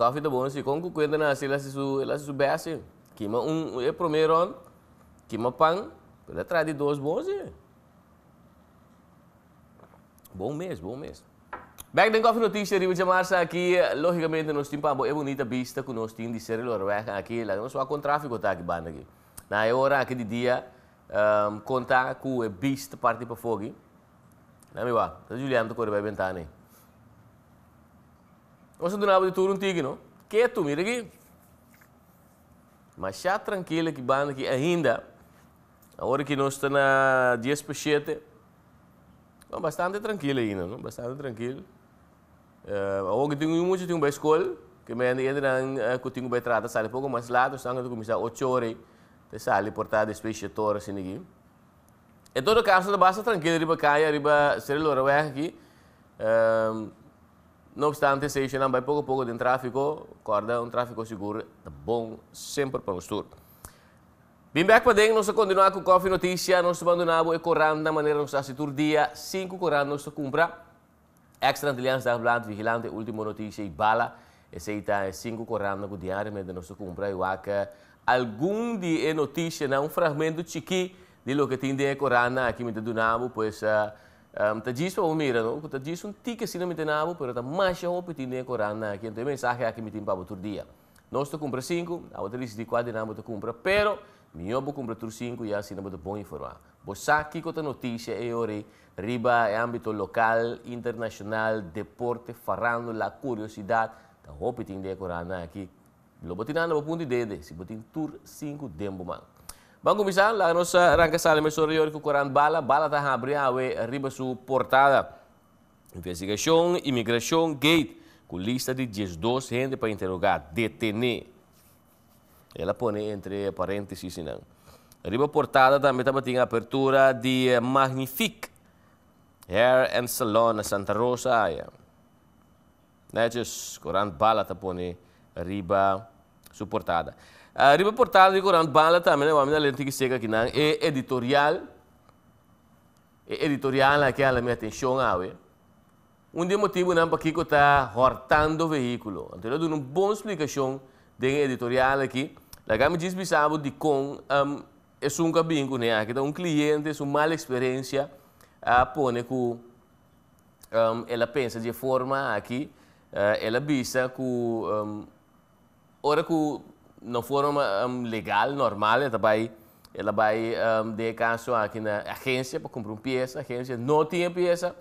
coffee da bonus si kon que kwenda na si la su la si su base ki ma un e primeiro on ki ma pan pela trás de dois bons bom mês bom mês Back then Coffee Notícia, Riva de Marça aqui, logicamente nós temos uma bonita vista que nós temos de ser Lorweca aqui, lá não só com tráfego tá aqui banda aqui. Na é hora aqui de dia, um, ehm, contar com a vista parte para fogo. Não me vá, tá Juliano, tu corre bem ventana aí eu não de tudo um tigno, que tu mira aqui. Mas já tranquilo que banda que ainda, a hora que nós estamos na 10 para 7, bastante tranquilo ainda, não? bastante tranquilo. Uh, a hora que tem muito, tem uma escola, que me ainda não consigo bem tratar, sai pouco mais lá, nós estamos começar 8 horas, te sai portar depois assim aqui. todo caso, basta tranquilo, riba caia, riba ser loura aqui. Não obstante, Seixas vai pouco a pouco de tráfego, tráfico, corda, um tráfico seguro, tá bom sempre para o tour. Bem back para dentro, nós continuamos com o Coffee Notícia, nós abandonamos e correndo da maneira nos está tour dia, 5 correndo nós cumpra. Extra inteligência da Blanc, vigilante, última notícia e bala, esse está 5 é correndo com mas nós cumpra e o aca algum é notícia, não um fragmento chiqui de lo que tem de correndo aqui me donamos, pois... Uh, um, ta jisu o mira no, ta jisu un tika sina eh, mi tenamo, pero ta masha o piti ne corana que ente mensaje aqui mi timpabo tur dia. Nós to cumpra 5, a outra lista de quadro dinamo to cumpra, pero mi obo cumpra tur 5 e assim não bom informar. Bossa aqui com a notícia e ore riba é âmbito local, internacional, deporte, farândola, curiosidade, ta o piti ne corana aqui. Eh, lo botinando bo punto dede, si botin tur 5 dembo man. Banco Misal, a nossa arranca-sala mensorior com Coran Bala, Bala está Habria a ah, riba sua portada. Investigação, imigração, gate, com lista de 12 gente para interrogar, detener. Ela põe entre parênteses, não. Riba portada também está a abertura de Magnifique Hair and Salon Santa Rosa. Netos, Coran Bala está riba suportada. A ah, riba portal di Coran Bala também, né? Vamos ler que chega aqui não né? é editorial. É editorial que a minha atenção a ah, Um motivo não né? para que está hortando veículo. Então, eu dou uma boa explicação de editorial aqui. La gama diz bisabo de com um, é um cabinho, né? Aqui tá um cliente, é uma mala experiência a ah, pone um, ela pensa de forma aqui, uh, ela visa com um, ora com não foram um, legal, normal, ela vai, ela vai um, caso aqui na agência para comprar uma peça, a agência não tinha peça,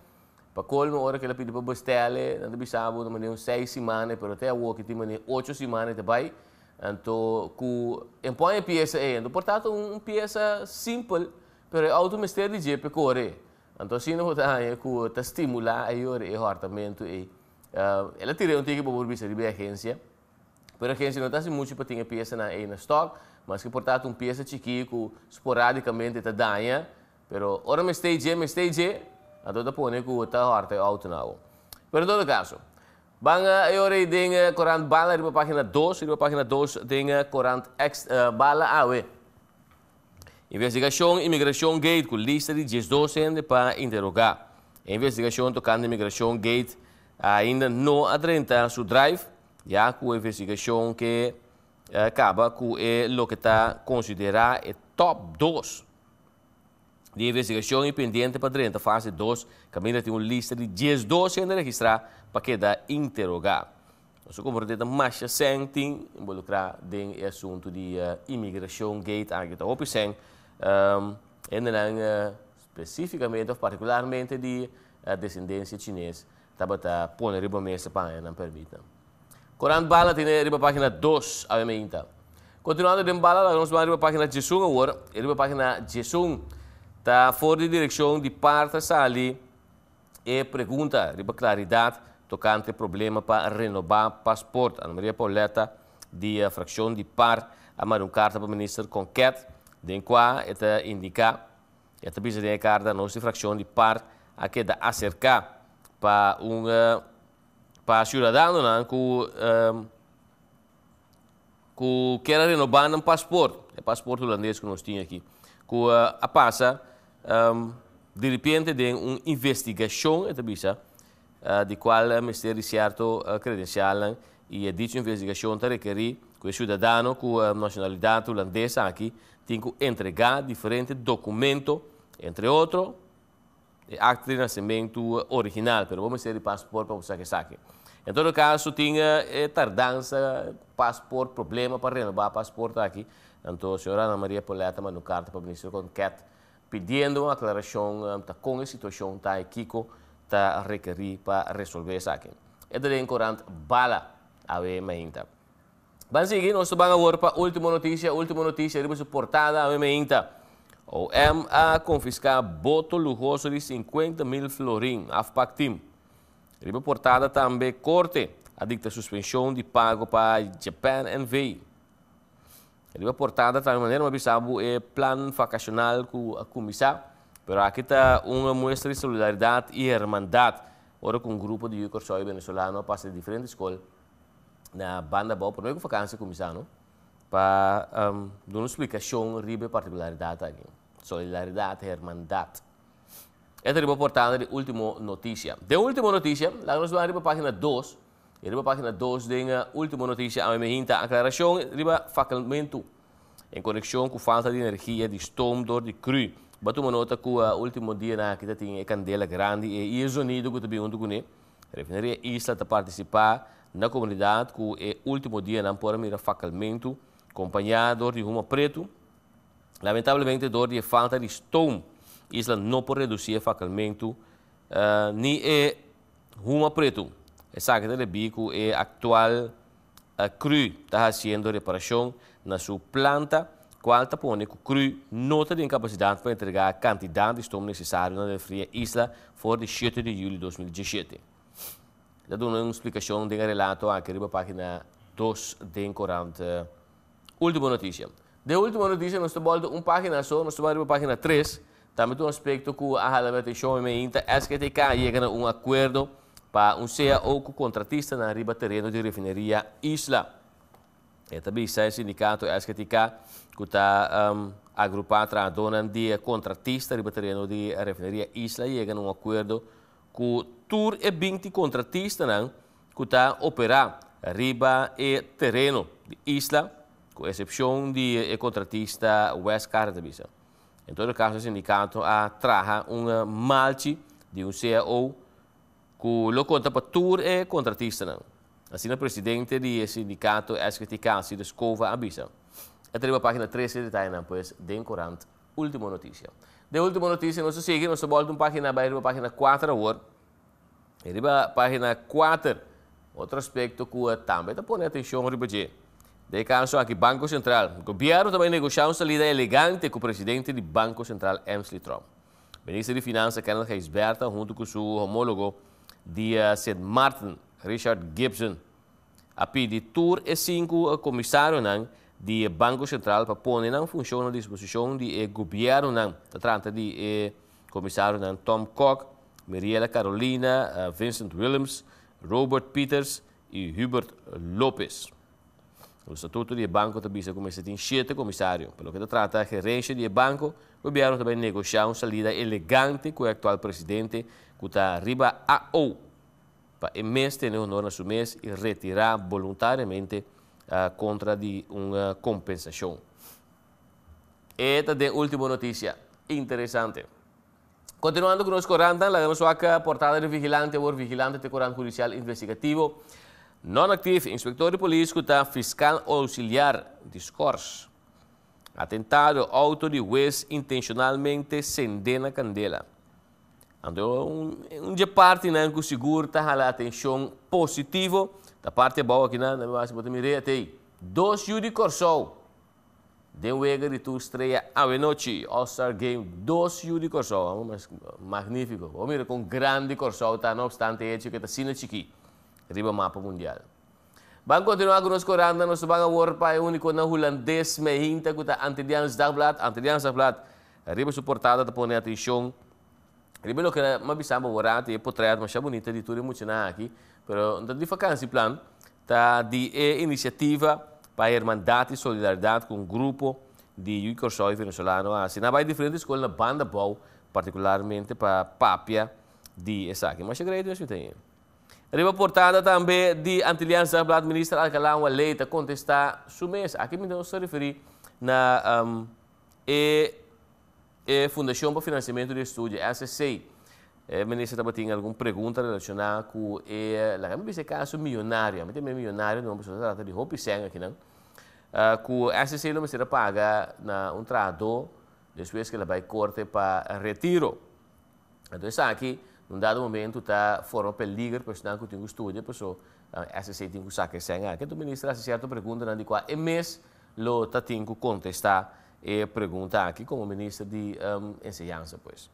para colmo, a hora que ela pediu para bestele, não sabe, não mandei seis semanas, mas até hoje tem mandei oito semanas vai, então, com, impõe a peça aí, então, portanto, uma peça simples, mas auto mistério de jeito para correr. Então, assim, não está aí, com, está estimular aí o orçamento aí. Ela tirou um ticket para a agência, Per agenție notați tá assim mulți pe tipo, tine peça na ei na stock, mas que portat um que chiquico sporadicamente te tá danha, pero ora me é stage, me stage, a toda pone cu tá ta harte auto nau. Pero todo caso, Banga eore dinge eh, corante bala di página 2, di pagina 2 dinge eh, corante ex uh, bala awe. Investigação Imigração Gate com lista de 10 docentes para interrogar. Investigação tocando Imigração Gate ainda não adentra seu drive já com a investigação que acaba com o que está considerado o top 2 de investigação independente para dentro da fase 2, também tem uma lista de 10 12 a registrar para dá interrogar. Nosso comandante mais Seng tem involucrado em assunto de uh, imigração, gate, agita, opicem, um, e não, uh, especificamente, particularmente de uh, descendência chinesa, está a pôr na mesa para não permitir. Coran Bala tiene arriba página 2, Avemeinta. Continuando de Bala, vamos para arriba página 21 A Arriba página 21 está fora de direcção de parte sali e pergunta, arriba claridade, tocante problema para renovar passport. Ana Maria Pauleta, de a de par, a uma carta para o ministro Conquet, de qual está indicar, está pedindo a carta, da nossa fracção de par, a que acercar para um para cidadão não, que, ehm, que quer renovar um passaporte, é passaporte holandês que nós tínhamos aqui, que uh, a passa, um, ehm, de repente, tem uma investigação, é uh, de qual o Ministério certo uh, eh, credencial e eh, a dita investigação está requerir que o cidadão com a eh, nacionalidade holandesa aqui tem que entregar diferentes documentos, entre outros, acto de nascimento original, pero vamos o passaporte para você que saque. Em todo caso, tinha eh, tardança, passaporte, problema para renovar o passaporte aqui. Então, a senhora Ana Maria Poleta mandou carta para o ministro Conquete pedindo uma aclaração tá, com a situação tá, e Kiko está requerir para resolver isso aqui. É de corante, bala a ver Vamos seguir, nós vamos agora para a última notícia. última notícia, a portada a ver Inta. O M a confiscar boto lujoso de 50 mil florins. florim, Tim riba Portada também corte a dita suspensão de pago para Japan NV. riba Portada também maneira uma bisabo é plano vacacional com a comissão, pero aqui está uma mostra de solidariedade e hermandade ora com um grupo de Yucorchoi venezuelano passa de diferentes escolas na banda boa para não vacância comissão, para um, dar uma explicação ribe particularidade aqui. Solidariedade, hermandade. É por tanto, de última notícia. De última noticia, la nos va a página 2. E riba página 2 de última notícia, a minha hinta aclaração, riba facilmente em conexão com falta de energia de estom dor de cru. Batuma nota que o último dia na que tinha candela grande e isso unido que também onde gune. Refinaria Isla está participar na comunidade que o último dia não pôr a mira facilmente acompanhado de rumo preto. Lamentavelmente dor de falta de estom. Isla não pode reduzir facilmente uh, nem é rumo preto. É saca de bico é atual a eh, CRU está fazendo reparação na sua planta, qual está pondo que o CRU não tem capacidade para entregar a quantidade de estômago necessário na fria isla fora de 7 de julho de 2017. Da dona uma explicação de relato aqui na página 2 de corante. Última notícia. De última notícia, nós estamos voltando uma página só, nós estamos voltando para a página 3, tem um aspecto que a la meditación é que te llegan a um acordo para un CAO con contratista na riba terreno de refinaria Isla. E também está o sindicato SKTK que está um, agrupado a dona de contratista riba terreno de refinaria Isla e chega um acordo com tur e 20 contratistas né, que está operar riba e terreno de Isla, com exceção de eh, contratista West também. Em todo caso, o sindicato traga um malte de um CEO que o conta para tour e contratista. Não. Assim, o presidente do sindicato SKT a de a avisa. Atreva a página 13 de Tainan, pois, de encorante, última notícia. De última notícia, nós seguimos, nós voltamos para página, para página 4 agora. Arriba página 4, outro aspecto que também está pondo atenção, Ribadir. Descanso aqui, Banco Central. O governo também negociou uma saída elegante com o presidente do Banco Central, Emsley Trump. O ministro de Finanças, Kenneth Reisberta, junto com seu homólogo de St. Martin, Richard Gibson, a pedir tour e cinco comissários do Banco Central para pôr em função a disposição do governo. Se trata de eh, eh, comissário Tom Koch, Mariela Carolina, eh, Vincent Williams, Robert Peters e Hubert Lopes. El estatuto del Banco se como en tem comisario. Por lo que se trata es gerência de banco, el governo também negociar una salida elegante con el actual presidente, que está arriba a O, para el mes, tener honor a su mes y retirar voluntariamente eh, contra eh, de una compensación. Esta es la última noticia. Interesante. Continuando con los corantan, la vemos acá portada del vigilante o vigilante de corán judicial investigativo. Non-active inspector de polícia fiscal auxiliar, discurso. Atentado auto de wes intencionalmente na candela. Andou um, um de parte né, que o seguro está a atenção positivo. Da parte boa aqui, né? né mas eu mirei até aí. Dois de Corsol. deu ega de tu estreia a noite. All-Star Game, dois de Corsol. Magnífico. vamos ver com grande Corsol, tá? Não obstante, é que está sendo chiquinho mapa mundial vamos continuar conosco Randa no subang award pa único na holandês mehinta kuta Antidianos Dagblad, Antidianos Dagblad. riba suportada da pone atenção. riba no que ma bisamba warante e portrait mas bonita de tudo muito na aqui, pero da de vacancy plan tá de e iniciativa para hermandade e solidariedade com um grupo de Yucorsoi venezolano a Sinabai diferentes escola na banda boa particularmente para Papia de Esaki. Mas é a Deus que tenha. Riba portada também de Antiliança pela ministra lei a contestar sumês. Aqui me deu se referir na um, e, e Fundação para Financiamento de Estúdio, FCC. A eh, ministra também tinha alguma pergunta relacionada com e, lá, me caso milionário, Eu também milionário, não pessoa trata de roupa e sangue aqui, eh, não? Uh, com o FCC, não será pagar na, um tradutor, depois que ela vai corte para retiro. Então, isso aqui num dado momento está fora pelo líder para estudar que tinha estúdio pessoa essa eh, se tinha tipo saque sem a que o ministro faz certa pergunta não de qual é mês lo tá tinha contestar e eh, perguntar aqui como ministro de um, enseñanza pois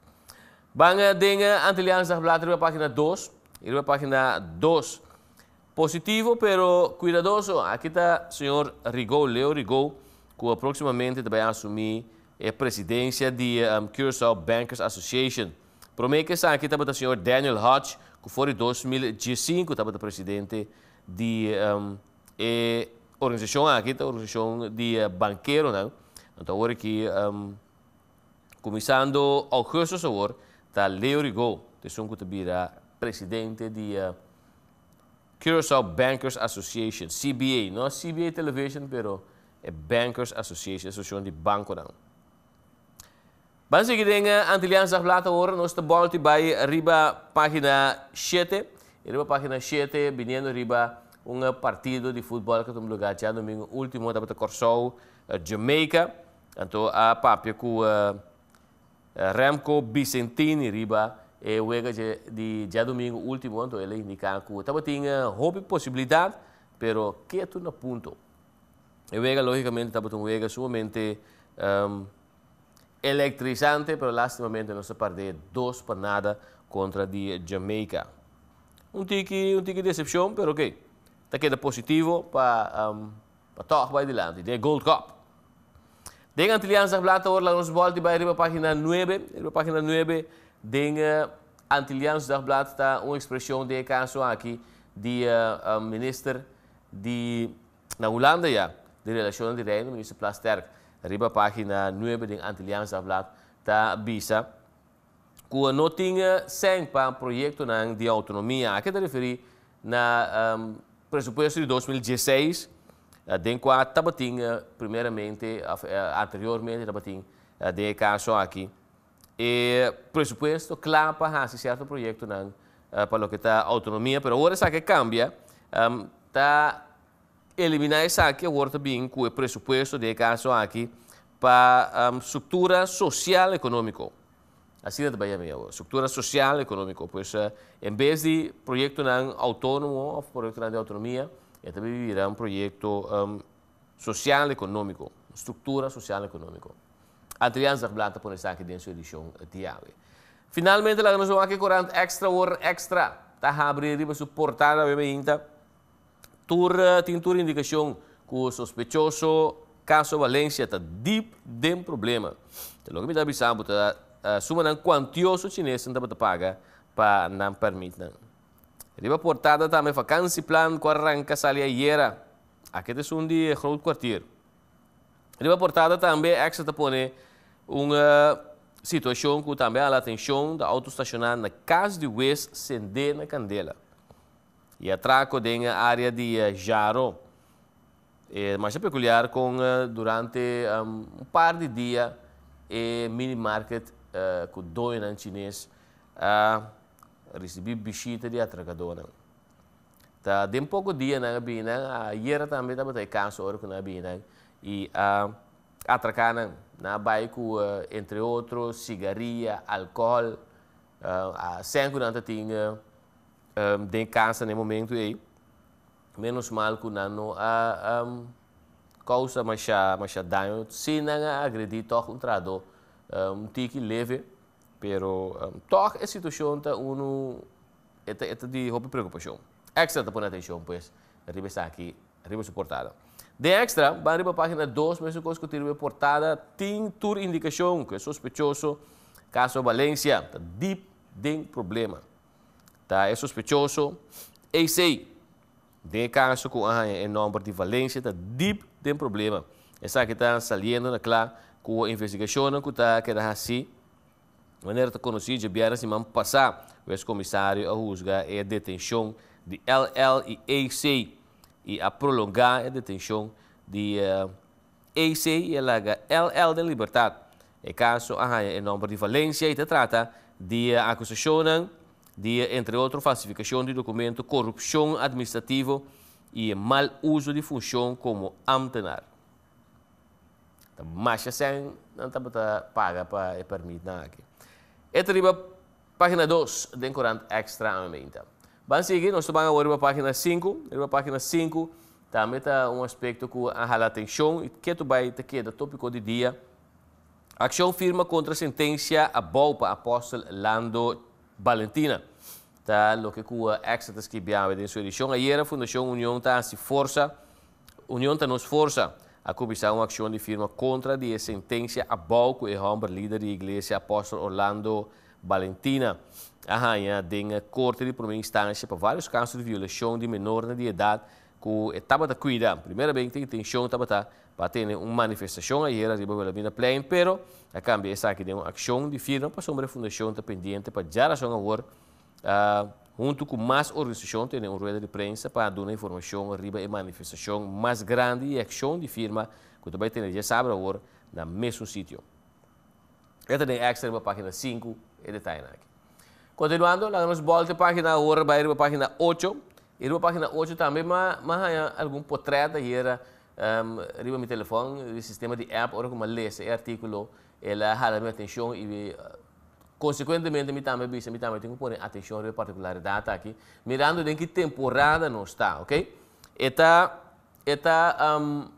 banga eh, dinga antilians da blad página 2 e página 2 positivo pero cuidadoso aqui o senhor Rigou, Leo Rigol que proximamente vai assumir a presidência de um, Curacao Bankers Association Promete-se aqui estava o senhor Daniel Hodge, que foi em 2015, o presidente da um, ehm, e organização, aqui da organização de uh, banqueiro, né? Então, agora que, um, ehm, começando agosto, agora, está Leo Rigo, que é presidente da uh, eh, Curaçao Bankers Association, CBA, não CBA Television, mas é Bankers Association, associação de banco, não. Bansi dengan antilian sebelah tahun nos tebal para riba página 7. Riba página 7 vindo riba um partido de futebol que tem lugar já domingo último da Bata Corsol, eh, Jamaica. Então a eh, papia com uh, eh, Remco Bicentini riba e o ega de já domingo último então ele indica que estava tinha houve possibilidade, pero tudo no ponto. E o ega logicamente estava um ega sumamente um, eletrizante, pero lastimamente se perdeu dois para nada contra a Jamaica. Um tique, um tique de decepção, pero ok. Está queda positivo para um, ehm, para torre para adelante, de Gold Cup. Den Antillianzas Blata, agora nós voltamos para a página 9. A página 9, den eh, Antillianzas Blata está uma expressão de caso aqui eh, ehm, de uh, ministro de na Holanda, já, de relações de reino, ministro Plasterk riba página 9 din Antilliaans aflaat ta bisa tinha notinga sempa projeto nang de autonomia a que te referi na um, presupuesto de 2016 uh, den qua tabatinga primeiramente eh, anteriormente tabatinga uh, eh, de caso aqui e presupuesto claro para fazer certo projeto nang para o que está autonomia pero agora sabe que cambia um, ehm, tá eliminar esa que el presupuesto de este caso aquí para la um, estructura social económico. Así de vaya estructura social económico. Pues eh, en vez de proyecto nan autónomo, proyecto de autonomía, este vivirá un proyecto um, social económico, estructura social económico. Adrián Zarblata pone esa aquí en su edición Finalmente, la organización aquí corrente extra extra. Está abriendo su portada, obviamente. Tur tintura indicação que o sospechoso caso Valencia está deep dem problema. Então, logo me dá visão, tá, uh, eh, suma não quantioso chinês não está paga para não permitir. Riba portada também vacância plan que arranca sali hiera. Aqui é um dia Groot Quartier. Riba portada também é que está pone uma eh, situação que também a atenção da autoestacionar na casa de West Sende na Candela. Eh, e atraco tem a área de Jaro. É, mas é peculiar com eh, durante um, ehm, um par de dias e mini market uh, com dois na chinês a uh, recebi visita de atracador. Tá, de um pouco dia na Bina, a Iera também estava em casa hora com a Bina e a uh, na baico uh, eh, entre outros cigarria, álcool, uh, a sangue não tinha um, de casa no momento aí menos mal que não a um, causa mais a a dano se não agredir toque um trado um tique leve pero um, toque a situação está uno é de roupa preocupação extra tá pondo atenção pois arriba está aqui arriba suportada de extra vai arriba página 2 mas que eu portada tem tour indicação que é suspeitoso caso Valência tá deep tem problema tá? é sospechoso e sei. De caso com a em eh, nome de Valência, está deep tem problema. Essa é que tá saliendo, na né, claro, com a investigação né, que está que está assim, maneira que conhecer de bem assim, vamos passar o ex-comissário a juzgar é a detenção de LL e AC e a prolongar é a detenção de uh, eh, AC e a LL de liberdade. É caso a em eh, nome de Valência e trata de acusação né? de, entre outros, falsificação de documento, corrupção administrativa e mal uso de função como amtenar. Então, Mas assim, não está paga para eh, permitir nada aqui. Etriba, é página 2, de Corant Extra Aumenta. Bem, seguir, nós vamos agora para a página 5. A página 5 também está um aspecto que arrala atenção e que tu vai te queda tópico de dia. Ação firma contra a sentença a Bolpa Apóstolo Lando Valentina. tal lo que cua Exodus que biave de sua edição ayer, a Fundação União tá se força, União tá nos força a começar uma ação de firma contra a sentença a Balco e Romber, líder da igreja apóstolo Orlando Valentina. Arranha denga corte de primeira instância para vários casos de violação de menor de idade com etapa da cuida. Primeiramente, intenção de va a tener una manifestación ayer arriba de la Plain, pero a cambio esa que tiene una acción de firma para pues, sobre fundación fundación pendiente para pues, ya la son uh, junto con más organización, tiene una rueda de prensa para dar información arriba de manifestación más grande y acción de firma que ya va a sabe en el mismo sitio esta de extra para la página 5 y detalle Continuando, la damos a página página 8. y página 8 también más algún algum de ayer, Ehm, riba mi telefon, sistema di app, ora come lê articolo e la hala minha atenção e conseguentemente mi também bisa, mi também tenho que pôr atenção para particularidade aqui, mirando em que temporada não está, ok? Eta, eta um, ehm,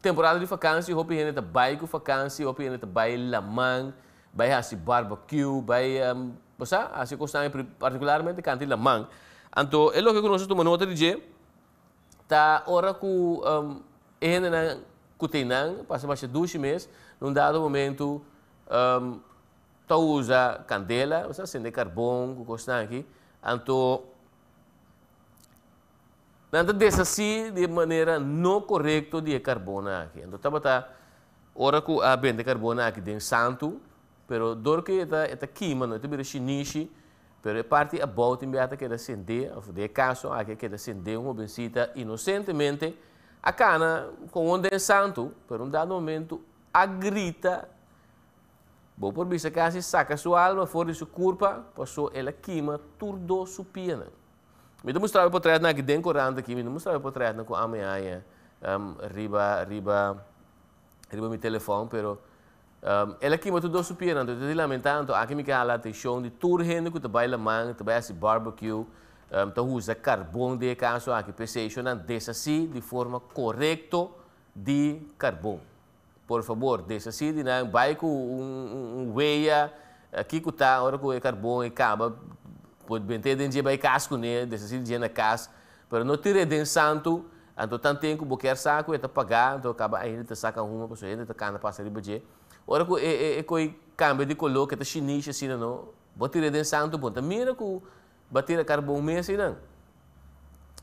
temporada de vakantie, hoop je net bij de vakantie, hoop je net la lamang, bai als barbecue, bai um, ehm, o sea, assim que está particularmente cantil lamang. Então, é lo que nós tomamos nota de tá ora com um, enana kutinang passa mais de dois meses num dado momento um, tá usa candela você acende carvão coisa aqui então nada dessa assim de maneira não correta de carbono aqui então tá tá ora com a bem de carbono aqui dentro santo pero dor que está está queimando está virando chinês Pero parte a volta imediata que descender, de caso, a que descender uma bensita inocentemente, a cana, com onde é santo, por um dado momento, a grita, bom por vista que saca sua alma, fora de sua culpa, passou ela queima, tudo sua pena. Me demonstrava por trás na Gden Coranda aqui, me demonstrava por trás na com ehm, a minha um, riba, riba, riba meu telefone, pero um, ela aqui muito dois piano, eu te lamentando, aqui me cala show. de tour gente que trabalha alemã, baila esse barbecue, um, tá usa carvão de caso aqui, pensei não deixa assim de forma correta de carbon. Por favor, deixa assim de não vai com um, um, um veia aqui eh, que tá, agora com o carbon carvão acaba, pode bem ter de vai casco né, deixa assim de na casa, para não tirar de santo, então tanto tempo que quer saco, te pagar, então eh, acaba ainda te saca uma pessoa ainda te cana passa de budget. Ora ko e e ko cambio de color que tá chinês assim não. Batir de santo ponta. Mira ko batir carbono mês assim não.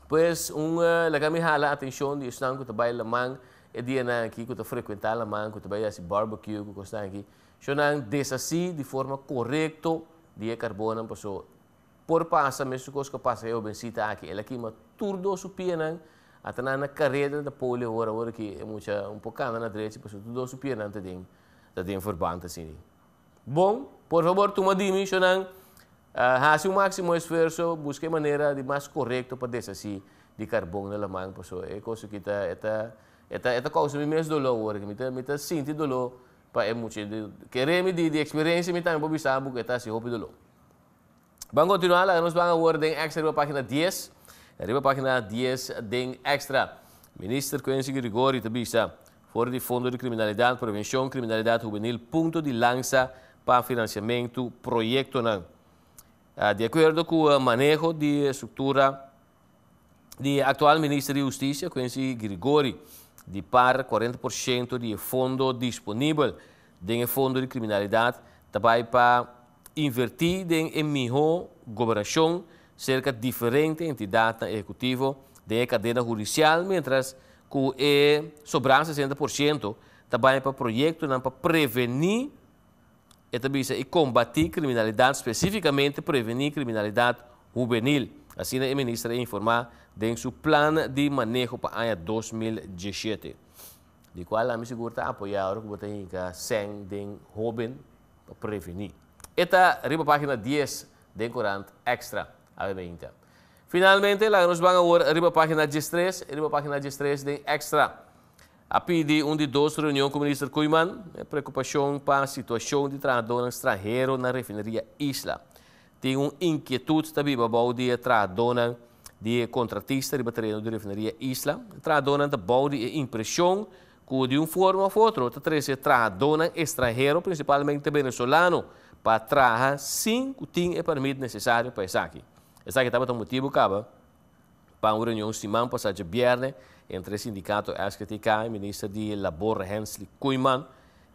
Pois um eh, la kami hala atenção de estão o tá baila mang é dia na aqui que tá frequentar la mang que tá baila esse barbecue que está aqui. Chonan assim, de forma correta, de carbono passou por passa mesmo coisa que passa eu venci aqui ela aqui mas tudo supianan até na carreira da polio agora, ora que é muito um pouco na direita passou tudo supianan também din verband te Bom, por favor, tu toma dimensionang. Uh, hace un máximo esfuerzo, busque manera de más correcto para si de carbono na lamang po so e koso kita eta eta eta causa mi mes dolor work mi ta mi ta sinti dolor pa e mucho de querer mi di di experience mi también po bisambu que ta si hopi dolor van continuar lá vamos van a extra den página 10 arriba página 10 den extra Ministro Quincy Grigori te bisa fora de Fundo de Criminalidade, Prevenção, Criminalidade Juvenil, ponto de lança para financiamento projeto não. Eh, de acordo com o eh, manejo de estrutura do atual ministro de Justiça, Quincy Grigori, de par 40% de fundo disponível de fundo de criminalidade também para invertir em melhor governação cerca de diferentes entidades executivas da cadeia judicial, mientras que é sobrando 60%, também para projeto para prevenir e também e combater criminalidade, especificamente prevenir criminalidade juvenil. Assim, né, a ministra informa de seu plano de manejo para o ano 2017, de qual a segura tá, apoia o que tem que ser de jovem para prevenir. Esta é a página 10 de Corante Extra, obviamente. Finalmente, lá nos van agora arriba a página 13, arriba a página 13 de Extra. A pedi um de dois reunião com o ministro Kuiman, é preocupação para a situação de trabalhador estrangeiro na refinaria Isla. Tem uma inquietude também para de trabalhador de contratista de bateria da refinaria Isla. Trabalhador da de impressão que de uma forma ou outra, treze é trabalhador estrangeiro, principalmente venezuelano, para trabalhar cinco o tempo é permite necessário para isso aqui. Essa que estava motivo caba para uma reunião semana passada viernes entre o sindicato SKTK, o ministro de Labor Hensley Kuiman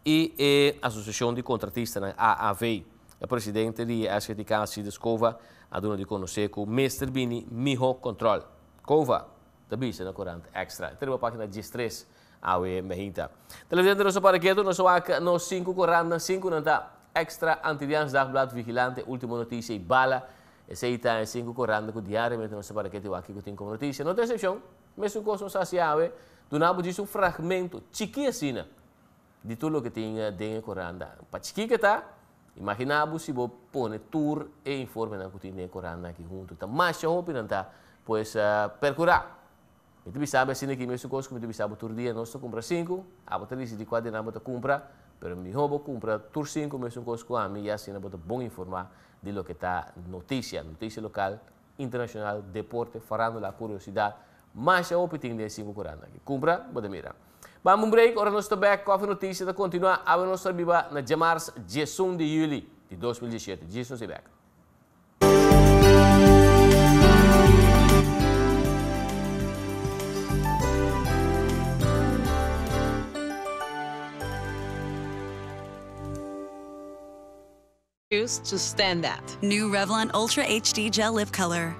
e a Associação de Contratistas, né, a AAV. O presidente de SKTK, Cides Kova, a dona de conhecer o Mr. Bini Miho Control. Kova, também está na né, corante extra. Tem uma página de estresse ao Mejita. Televisão de nosso parqueto, nosso AK, no 5 corante, 5 nanta. Extra, antidians, dar vigilante, última notícia e bala seita cinco corrando com diariamente não se para que te aqui que tem como notícia. Não tem exceção, mas o costume saciável, do nabo diz um fragmento, chique assim, de tudo que tinha dentro coranda. Para chique que tá, imaginabo se vou pôr tour e informe na que tinha coranda aqui junto. Então, mais chão opinando, está Pois uh, ah, percurar. Muito bem sabe assim que mesmo costume, muito bem sabe, outro dia nós comprar cinco, a ah, batalha de quadro na compra, pero mi hobo compra tur 5 mesmo com a mim e assim não bom informar de lo que está notícia, notícia local, internacional, deporte, farándola, curiosidade, mas é o que de 5 que Compra, bota mirar Vamos um break, ora nós back, cofre notícia, continua a nossa viva na de 10 de julho de 2017. Jesus e back. choose to stand that. New Revlon Ultra HD Gel Lip Color.